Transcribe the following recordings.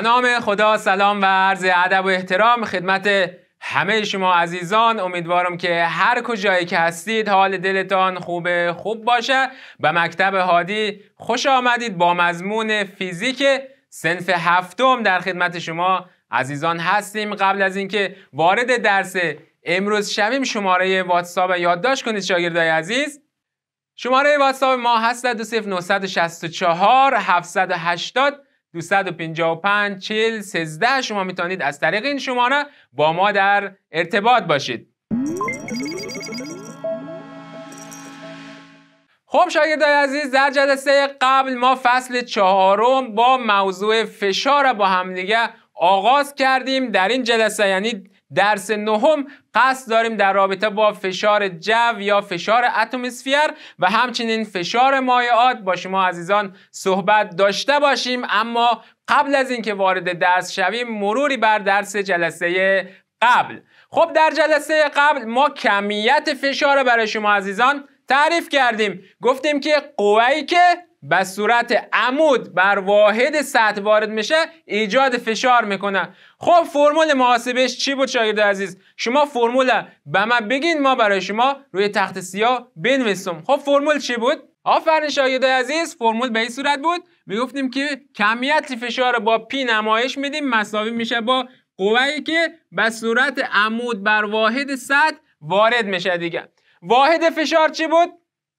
به نام خدا سلام و عرض ادب و احترام خدمت همه شما عزیزان امیدوارم که هر کجایی که هستید حال دلتان خوب خوب باشه به مکتب هادی خوش آمدید با مضمون فیزیک سنف هفتم در خدمت شما عزیزان هستیم قبل از اینکه وارد درس امروز شویم شماره واتساپ یادداشت کنید شاگردای عزیز شماره واتساپ ما هست 0964780 780 255 40 13 شما میتونید از طریق این شماره با ما در ارتباط باشید خب شاگردای عزیز در جلسه قبل ما فصل چهارم با موضوع فشار با همدیگه آغاز کردیم در این جلسه یعنی درس نهم قصد داریم در رابطه با فشار جو یا فشار اتمسفیر و همچنین فشار مایعات با شما عزیزان صحبت داشته باشیم اما قبل از اینکه وارد درس شویم مروری بر درس جلسه قبل خب در جلسه قبل ما کمیت فشار برای شما عزیزان تعریف کردیم گفتیم که قوایی که به صورت عمود بر واحد سطح وارد میشه ایجاد فشار میکنه خب فرمول محاسبش چی بود شاگرد عزیز شما فرمول به من بگین ما برای شما روی تخت سیاه بنویسم خب فرمول چی بود آفرین شاگرد عزیز فرمول به این صورت بود میگفتیم که کمیت فشار با پی نمایش میدیم مساوی میشه با قوهی که به صورت عمود بر واحد سطح وارد میشه دیگه واحد فشار چی بود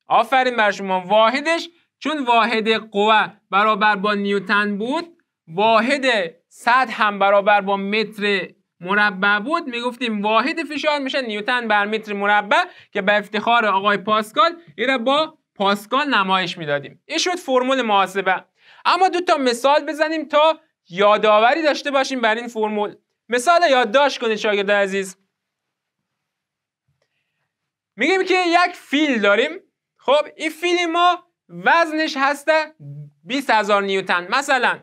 آفرین بر شما واحدش چون واحد قوه برابر با نیوتن بود واحد صد هم برابر با متر مربع بود میگفتیم واحد فشار میشه نیوتن بر متر مربع که به افتخار آقای پاسکال این را با پاسکال نمایش میدادیم این شد فرمول محاسبه اما دو تا مثال بزنیم تا یادآوری داشته باشیم بر این فرمول مثال یادداشت کنید شاگرد عزیز میگیم که یک فیل داریم خب این فیل ما وزنش هسته 20 هزار نیوتن مثلا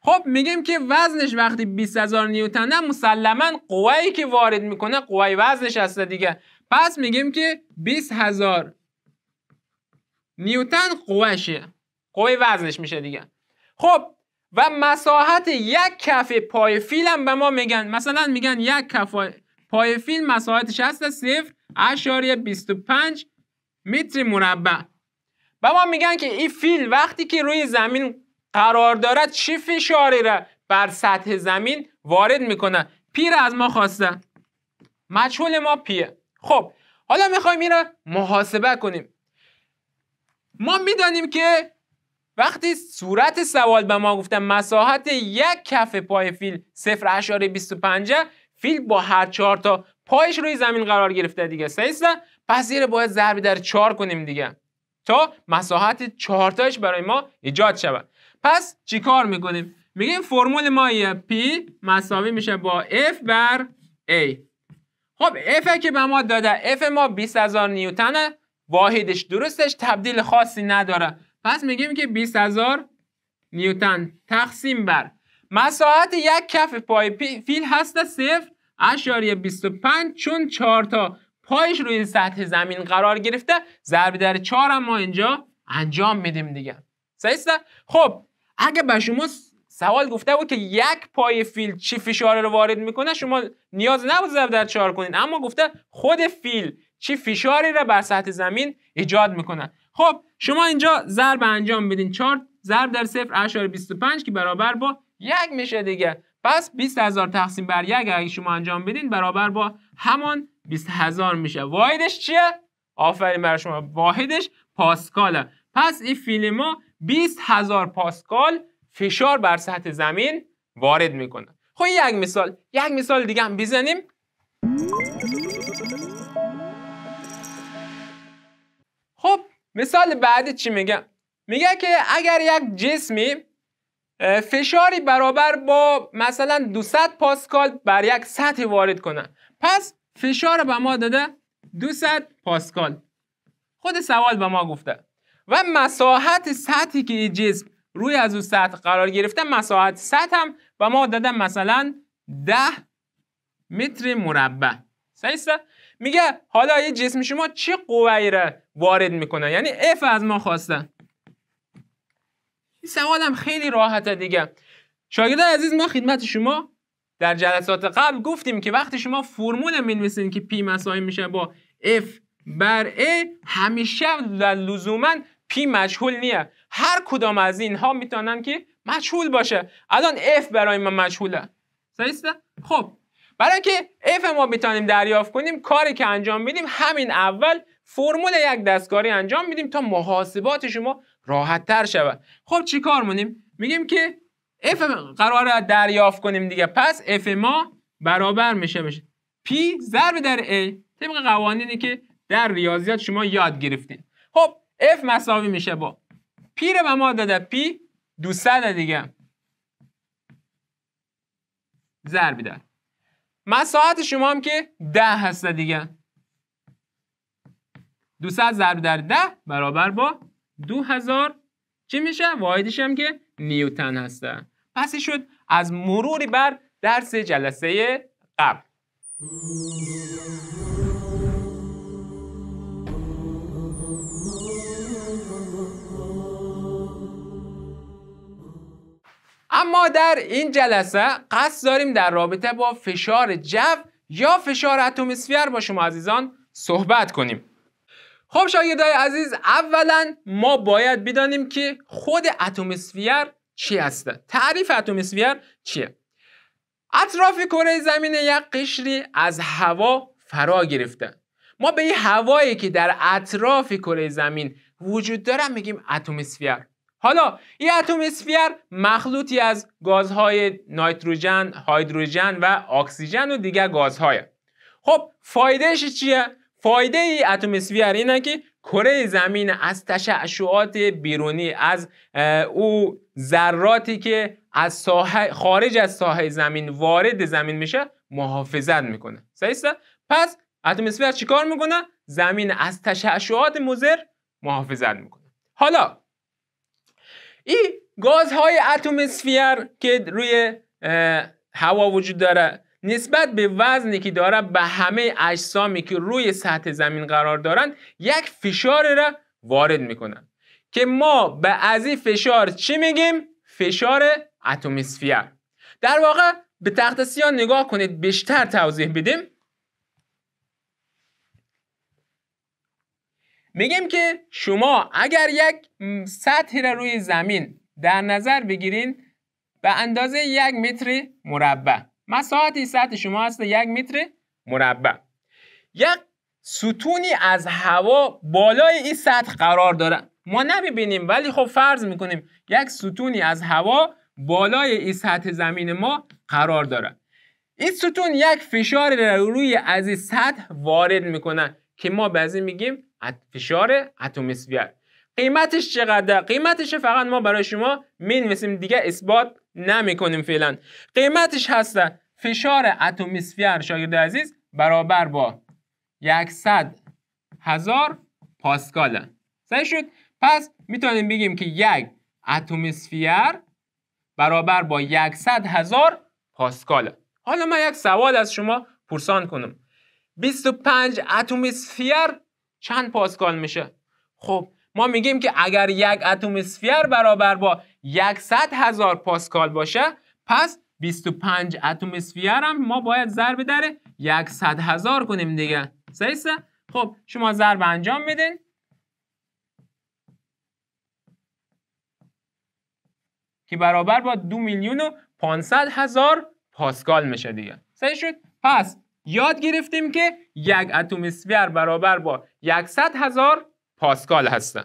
خب میگیم که وزنش وقتی 20 هزار نیوتنه مسلما قوایی که وارد میکنه قوای وزنش هسته دیگه پس میگیم که 20 هزار نیوتن قوشه قوه وزنش میشه دیگه خب و مساحت یک کف پای فیل هم به ما میگن مثلا میگن یک کف پای فیل مساحتش هسته صفر اشاریه 25 متر مربع و ما میگن که این فیل وقتی که روی زمین قرار دارد چه فشاری را بر سطح زمین وارد میکنه پیر از ما خواستن مچول ما پیه خب حالا میخوایم این را محاسبه کنیم ما میدانیم که وقتی صورت سوال به ما گفتن مساحت یک کف پای فیل 0.25 فیل با هر چهار تا پایش روی زمین قرار گرفته دیگه سیسته پس زیر باید ضربی در چهار کنیم دیگه تا مساحت چهارتاش برای ما ایجاد شود پس چیکار میکنیم میگیم فرمول ما P مساوی میشه با F بر A خب F که به ما داده F ما 20000 نیوتن واحدش درستش تبدیل خاصی نداره پس میگیم که 20000 نیوتن تقسیم بر مساحت یک کف پای فیل هست صفر اشاریه 25 چون چهارتا تا پایش روی سطح زمین قرار گرفته ضرب در چهار هم ما اینجا انجام میدیم دیگه سعیسته؟ خب اگه به شما سوال گفته بود که یک پای فیل چی فشار رو وارد میکنه شما نیاز نبود ضرب در چهار کنین اما گفته خود فیل چی فشاری رو بر سطح زمین ایجاد میکنه خب شما اینجا ضرب انجام بدین 4 ضرب در پنج که برابر با یک میشه دیگه پس 20000 تقسیم بر یک اگه شما انجام بدین برابر با همان 20 هزار میشه واحدش چیه؟ آفرین برای شما واحدش پاسکاله پس این فیلم ها 20 هزار پاسکال فشار بر سطح زمین وارد میکنه خب یک مثال یک مثال دیگه هم بزنیم خب مثال بعدی چی میگه؟ میگه که اگر یک جسمی فشاری برابر با مثلا 200 پاسکال بر یک سطح وارد کنه پس فشار به ما داده 200 پاسکال خود سوال به ما گفته و مساحت سطحی که این جسم روی از اون سطح قرار گرفته مساحت سطح هم به ما داده مثلا 10 متر مربع صحیح میگه حالا یه جسم شما چه قوهی را وارد میکنه یعنی اف از ما خواسته این سوال هم خیلی راحته دیگه شاگرده عزیز ما خدمت شما در جلسات قبل گفتیم که وقتی شما فرمول مینویسین که پی مساوی میشه با F بر A همیشه و لزوما پی مجهول نیه هر کدام از اینها میتونن که مجهول باشه الان F برای ما مجهوله صحیح خب برای که F ما میتونیم دریافت کنیم کاری که انجام میدیم همین اول فرمول یک دستکاری انجام میدیم تا محاسبات شما راحت تر شود خب چی مونیم میگیم که اف قرار دریافت کنیم دیگه پس اف ما برابر میشه بشه پی ضرب در ای طبق قوانینی که در ریاضیات شما یاد گرفتین خب F مساوی میشه با پی رو به ما داده پی 200 دیگه ضرب در مساحت شما هم که ده هست دیگه 200 ضرب در ده برابر با هزار چی میشه؟ واحدش هم که نیوتن هستن پس شد از مروری بر درس جلسه قبل اما در این جلسه قصد داریم در رابطه با فشار جو یا فشار اتمسفر با شما عزیزان صحبت کنیم خب شاگردای عزیز اولا ما باید بدانیم که خود اتمسفیر چی هسته تعریف اتمسفیر چیه اطراف کره زمین یک قشری از هوا فرا گرفته ما به این هوایی که در اطراف کره زمین وجود داره میگیم اتمسفیر حالا این اتمسفیر مخلوطی از گازهای نایتروژن، هیدروژن و اکسیژن و دیگر گازهای خب فایدهش چیه فایده ای اتم اینه که کره زمین از تشعشعات بیرونی از او ذراتی که از خارج از ساحه زمین وارد زمین میشه محافظت میکنه صحیح پس اتم چیکار میکنه زمین از تشعشعات مضر محافظت میکنه حالا این گازهای اتم که روی هوا وجود داره نسبت به وزنی که داره به همه اجسامی که روی سطح زمین قرار دارند یک فشار را وارد میکنن که ما به از این فشار چی میگیم فشار اتمسفیر در واقع به تخت سیان نگاه کنید بیشتر توضیح بدیم میگیم که شما اگر یک سطح را روی زمین در نظر بگیرین به اندازه یک متر مربع مساحت سطح شما هست یک متر مربع یک ستونی از هوا بالای این سطح قرار داره ما نمیبینیم ولی خب فرض میکنیم یک ستونی از هوا بالای این سطح زمین ما قرار داره این ستون یک فشار روی از این سطح وارد میکنه که ما بعضی میگیم فشار اتمسفیر قیمتش چقدر قیمتش فقط ما برای شما مینویسیم دیگه اثبات نمیکنیم فعلا قیمتش هسته فشار اتومیسفیر شاگرد عزیز برابر با 100 هزار پاسکال صحیح شد پس میتونیم بگیم که یک اتومیسفیر برابر با یکصد هزار پاسکال حالا من یک سوال از شما پرسان کنم 25 اتومیسفیر چند پاسکال میشه خب ما میگیم که اگر یک اتمیسفیر برابر با 100 هزار پاسکال باشه پس 25 اتم هم ما باید ضرب در 100 هزار کنیم دیگه سیسه خب شما ضرب انجام بدین که برابر با دو میلیون و 500 هزار پاسکال میشه دیگه صحیح شد پس یاد گرفتیم که یک اتم برابر با 100 هزار پاسکال هستن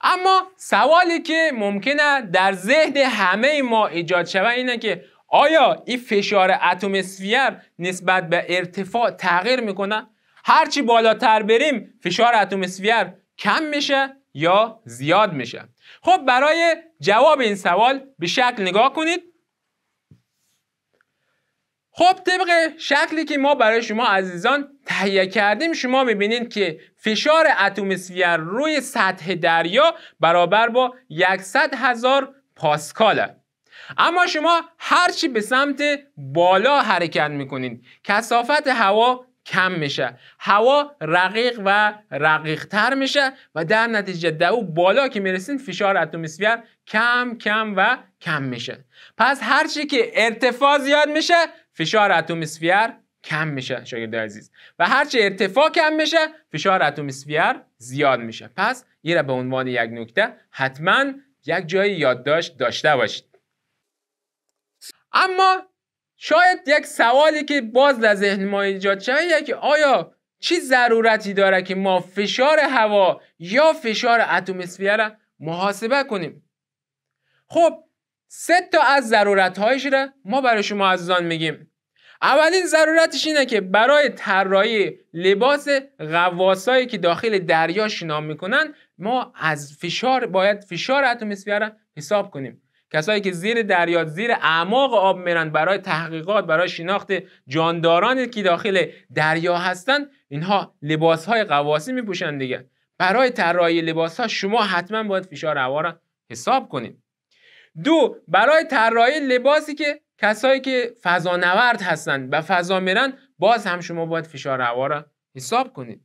اما سوالی که ممکنه در ذهن همه ما ایجاد شود اینه که آیا این فشار اتمسفیر نسبت به ارتفاع تغییر میکنه هرچی بالاتر بریم فشار اتمسفیر کم میشه یا زیاد میشه خب برای جواب این سوال به شکل نگاه کنید خب طبق شکلی که ما برای شما عزیزان تهیه کردیم شما میبینید که فشار اتمسفیر روی سطح دریا برابر با 100 هزار پاسکاله اما شما هرچی به سمت بالا حرکت میکنید کسافت هوا کم میشه هوا رقیق و رقیقتر میشه و در نتیجه در بالا که میرسین فشار اتمسفیر کم کم و کم میشه پس هرچی که ارتفاع زیاد میشه فشار اتمسفیر کم میشه شاگرد عزیز و هرچه ارتفاع کم میشه فشار اتمسفیر زیاد میشه پس یه را به عنوان یک نکته حتما یک جایی یادداشت داشته باشید اما شاید یک سوالی که باز در ذهن ما ایجاد شده یک آیا چی ضرورتی داره که ما فشار هوا یا فشار اتمسفیر را محاسبه کنیم خب سه تا از ضرورت هایش را ما برای شما عزیزان میگیم اولین ضرورتش اینه که برای طراحی لباس غواصایی که داخل دریا شنا میکنن ما از فشار باید فشار اتمسفر را حساب کنیم کسایی که زیر دریا زیر اعماق آب میرن برای تحقیقات برای شناخت جاندارانی که داخل دریا هستن اینها لباس های قواسی میپوشن دیگه برای طراحی لباس ها شما حتما باید فشار هوا را حساب کنید دو برای طراحی لباسی که کسایی که فضا نورد هستن و فضا میرن باز هم شما باید فشار هوا را حساب کنید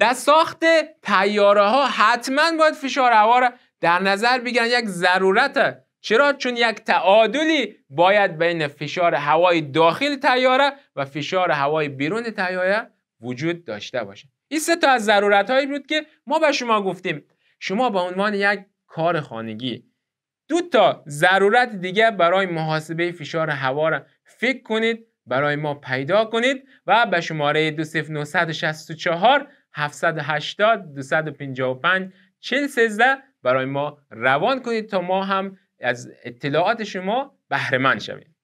در ساخت تیاره ها حتما باید فشار هوا را در نظر بگیرن یک ضرورته چرا چون یک تعادلی باید بین فشار هوای داخل تیاره و فشار هوای بیرون تیاره وجود داشته باشه این سه تا از ضرورت هایی بود که ما به شما گفتیم شما به عنوان یک کار خانگی دو تا ضرورت دیگه برای محاسبه فشار هوا را فکر کنید برای ما پیدا کنید و به شماره 2964 780 255 413 برای ما روان کنید تا ما هم از اطلاعات شما بهره مند شویم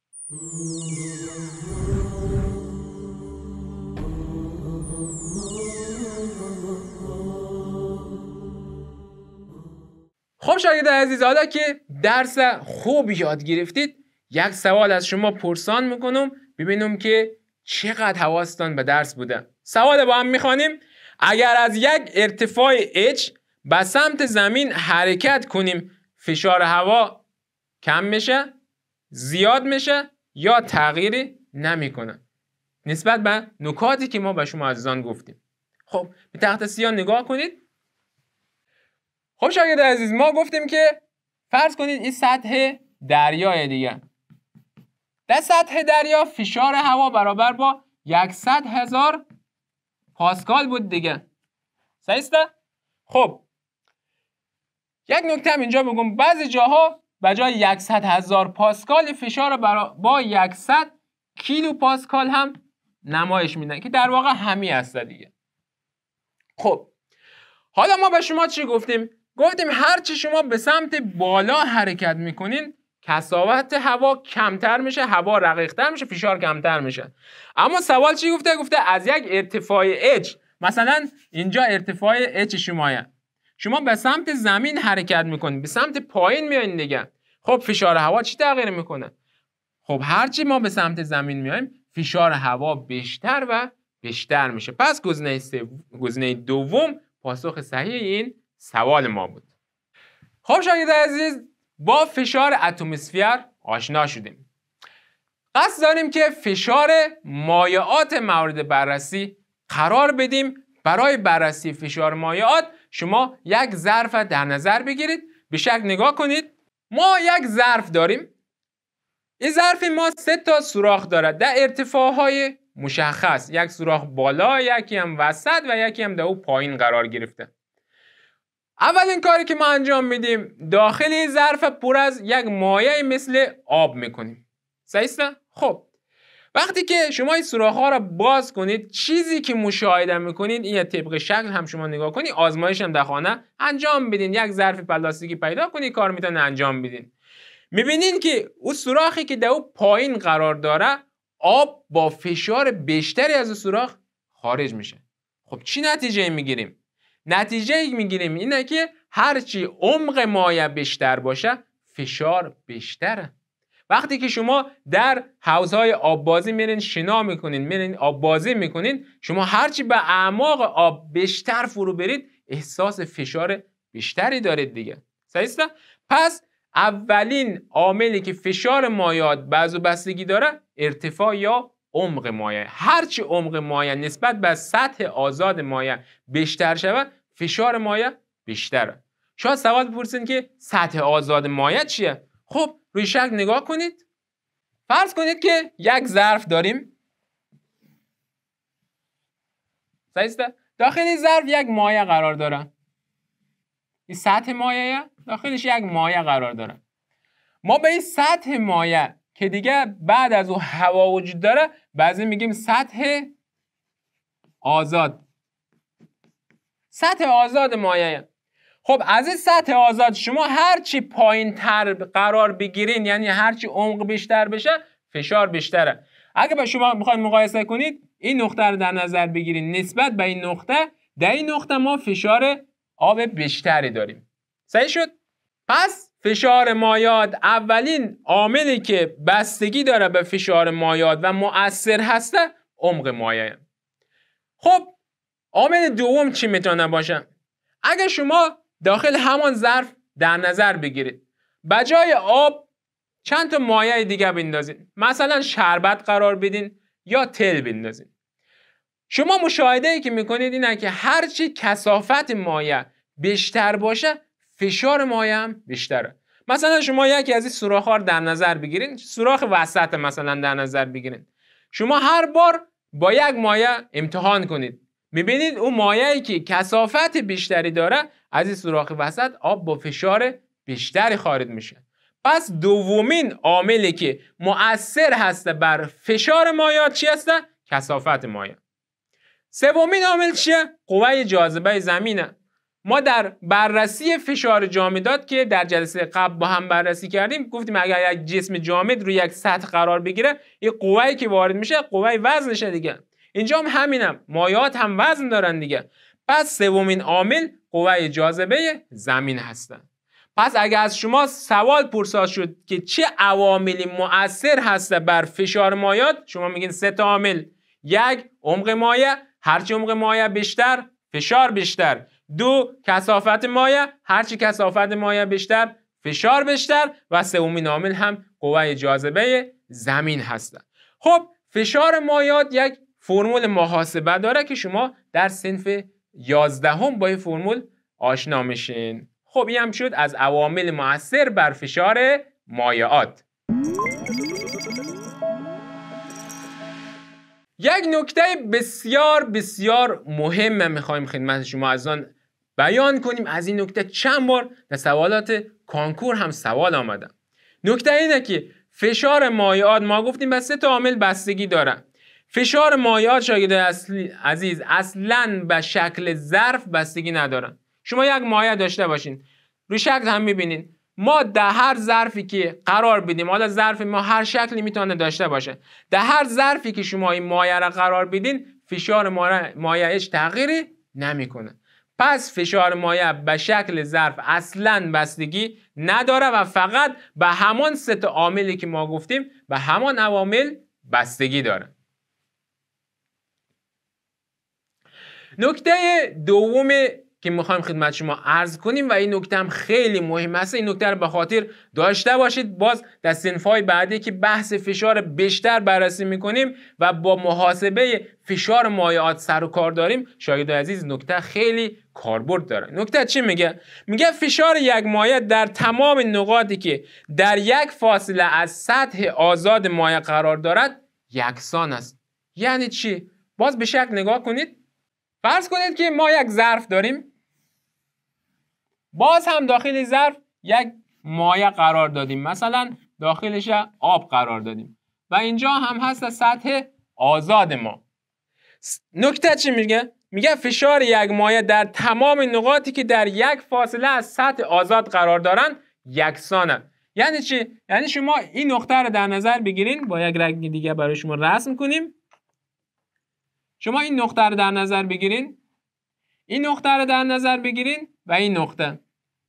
خب شاید عزیز حالا که درس خوب یاد گرفتید یک سوال از شما پرسان میکنم ببینم که چقدر حواستان به درس بوده سوال با هم میخوانیم اگر از یک ارتفاع H به سمت زمین حرکت کنیم فشار هوا کم میشه زیاد میشه یا تغییری نمیکنه نسبت به نکاتی که ما به شما عزیزان گفتیم خب به تخت سیاه نگاه کنید خب شاگرد عزیز ما گفتیم که فرض کنید این سطح دریای دیگه در سطح دریا فشار هوا برابر با یکصد هزار پاسکال بود دیگه صحیح خب یک نکته هم اینجا بگم بعضی جاها به جای هزار پاسکال فشار با 100 کیلو پاسکال هم نمایش میدن که در واقع همی هست دیگه خب حالا ما به شما چی گفتیم گفتیم هرچی شما به سمت بالا حرکت میکنین کساوت هوا کمتر میشه هوا رقیقتر میشه فشار کمتر میشه اما سوال چی گفته گفته از یک ارتفاع h مثلا اینجا ارتفاع h شمایه شما به سمت زمین حرکت میکنین به سمت پایین میایین دیگه خب فشار هوا چی تغییر میکنه خب هرچی ما به سمت زمین میایم فشار هوا بیشتر و بیشتر میشه پس گزینه گزینه دوم پاسخ صحیح این سوال ما بود خب شاید عزیز با فشار اتمسفیر آشنا شدیم قصد داریم که فشار مایعات مورد بررسی قرار بدیم برای بررسی فشار مایعات شما یک ظرف در نظر بگیرید به شکل نگاه کنید ما یک ظرف داریم این ظرف ما سه تا سوراخ دارد در ارتفاعهای مشخص یک سوراخ بالا یکی هم وسط و یکی هم در او پایین قرار گرفته اولین کاری که ما انجام میدیم داخل ظرف پر از یک مایع مثل آب میکنیم صحیح خب وقتی که شما این سوراخ ها را باز کنید چیزی که مشاهده میکنید این طبق شکل هم شما نگاه کنید آزمایش هم در خانه انجام بدین یک ظرف پلاستیکی پیدا کنید کار میتونه انجام بدین میبینین که او سوراخی که در او پایین قرار داره آب با فشار بیشتری از او سوراخ خارج میشه خب چی نتیجه میگیریم نتیجه میگیریم اینه که هرچی عمق مایه بیشتر باشه فشار بیشتره وقتی که شما در حوزهای بازی میرین شنا میکنین میرین آب بازی میکنین شما هرچی به اعماق آب بیشتر فرو برید احساس فشار بیشتری دارید دیگه صحیح پس اولین عاملی که فشار مایات بعض و بستگی داره ارتفاع یا عمق مایع هرچی عمق مایه نسبت به سطح آزاد مایه بیشتر شود فشار مایع بیشتره شاید سوال بپرسین که سطح آزاد مایع چیه خب روی شکل نگاه کنید فرض کنید که یک ظرف داریم داخل این ظرف یک مایه قرار داره این سطح مایع داخلش یک مایه قرار داره ما به این سطح مایع که دیگه بعد از اون هوا وجود داره بعضی میگیم سطح آزاد سطح آزاد مایه خب از این سطح آزاد شما هرچی پایین تر قرار بگیرین یعنی هرچی عمق بیشتر بشه فشار بیشتره اگه با شما میخواید مقایسه کنید این نقطه رو در نظر بگیرید نسبت به این نقطه در این نقطه ما فشار آب بیشتری داریم صحیح شد پس فشار مایاد اولین عاملی که بستگی داره به فشار مایاد و مؤثر هسته عمق مایه خب عامل دوم چی میتونه باشه اگر شما داخل همان ظرف در نظر بگیرید بجای آب چند تا مایه دیگه بندازید مثلا شربت قرار بدین یا تل بندازید شما مشاهده ای که میکنید اینه که هرچی کسافت مایه بیشتر باشه فشار مایم بیشتره مثلا شما یکی از این سوراخ‌ها رو در نظر بگیرین سوراخ وسط مثلا در نظر بگیرین شما هر بار با یک مایع امتحان کنید میبینید اون مایعی که کسافت بیشتری داره از این سوراخ وسط آب با فشار بیشتری خارج میشه پس دومین عاملی که مؤثر هست بر فشار مایع چی هسته کثافت مایع سومین عامل چیه قوه جاذبه زمینه ما در بررسی فشار جامدات که در جلسه قبل با هم بررسی کردیم گفتیم اگر یک جسم جامد روی یک سطح قرار بگیره یه قوایی که وارد میشه قوای وزنشه دیگه اینجا هم همینم مایات هم وزن دارن دیگه پس سومین عامل قوای جاذبه زمین هستن پس اگر از شما سوال پرساز شد که چه عواملی مؤثر هست بر فشار مایات شما میگین سه تا عامل یک عمق مایع هرچی عمق مایع بیشتر فشار بیشتر دو کسافت مایه هرچی کسافت مایه بیشتر فشار بیشتر و سومین عامل هم قوه جاذبه زمین هستند خب فشار مایات یک فرمول محاسبه داره که شما در سنف 11 هم با این فرمول آشنا میشین خب این هم شد از عوامل موثر بر فشار مایعات یک نکته بسیار بسیار مهمه میخوایم خدمت شما از آن بیان کنیم از این نکته چند بار در سوالات کانکور هم سوال آمدم. نکته اینه که فشار مایعات ما گفتیم به سه تا عامل بستگی داره. فشار مایعات شاگرد اصلی عزیز اصلا به شکل ظرف بستگی ندارن شما یک مایع داشته باشین روی شکل هم میبینین ما در هر ظرفی که قرار بدیم حالا ظرف ما هر شکلی میتونه داشته باشه در هر ظرفی که شما این مایع را قرار بدین فشار مایعش تغییری نمیکنه پس فشار مایع به شکل ظرف اصلا بستگی نداره و فقط به همان ست عاملی که ما گفتیم به همان عوامل بستگی داره نکته دوم که میخوایم خدمت شما عرض کنیم و این نکته هم خیلی مهم است این نکته رو به خاطر داشته باشید باز در سنفهای بعدی که بحث فشار بیشتر بررسی میکنیم و با محاسبه فشار مایعات سر و کار داریم شاید عزیز نکته خیلی کاربرد داره نکته چی میگه میگه فشار یک مایع در تمام نقاطی که در یک فاصله از سطح آزاد مایع قرار دارد یکسان است یعنی چی باز به شکل نگاه کنید فرض کنید که ما یک ظرف داریم باز هم داخل ظرف یک مایع قرار دادیم مثلا داخلش آب قرار دادیم و اینجا هم هست سطح آزاد ما نکته چی میگه میگه فشار یک مایع در تمام نقاطی که در یک فاصله از سطح آزاد قرار دارن یکسانن یعنی چی یعنی شما این نقطه رو در نظر بگیرین با یک رنگ دیگه برای شما رسم کنیم شما این نقطه رو در نظر بگیرین این نقطه رو در نظر بگیرین و این نقطه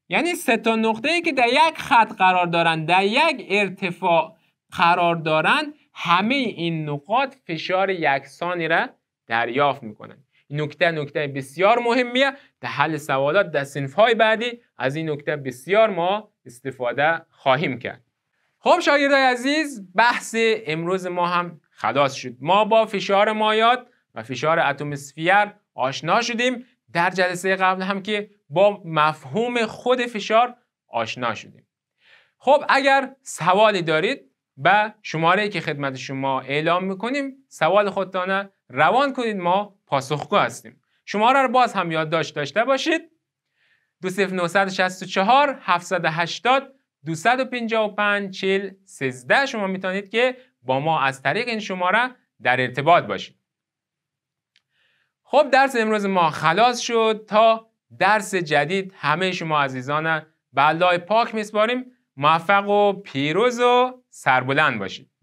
یعنی سه تا نقطه ای که در یک خط قرار دارن در یک ارتفاع قرار دارن همه این نقاط فشار یکسانی را دریافت میکنن نکته نکته بسیار مهمیه در حل سوالات در سنف های بعدی از این نکته بسیار ما استفاده خواهیم کرد خب شاگردای عزیز بحث امروز ما هم خلاص شد ما با فشار مایات و فشار اتمسفیر آشنا شدیم در جلسه قبل هم که با مفهوم خود فشار آشنا شدیم خب اگر سوالی دارید و شماره که خدمت شما اعلام میکنیم سوال خودتانه روان کنید ما پاسخگو هستیم شماره رو باز هم یادداشت داشته باشید 2964 780 255 40 13 شما میتونید که با ما از طریق این شماره در ارتباط باشید خب درس امروز ما خلاص شد تا درس جدید همه شما عزیزان به پاک میسپاریم موفق و پیروز و سربلند باشید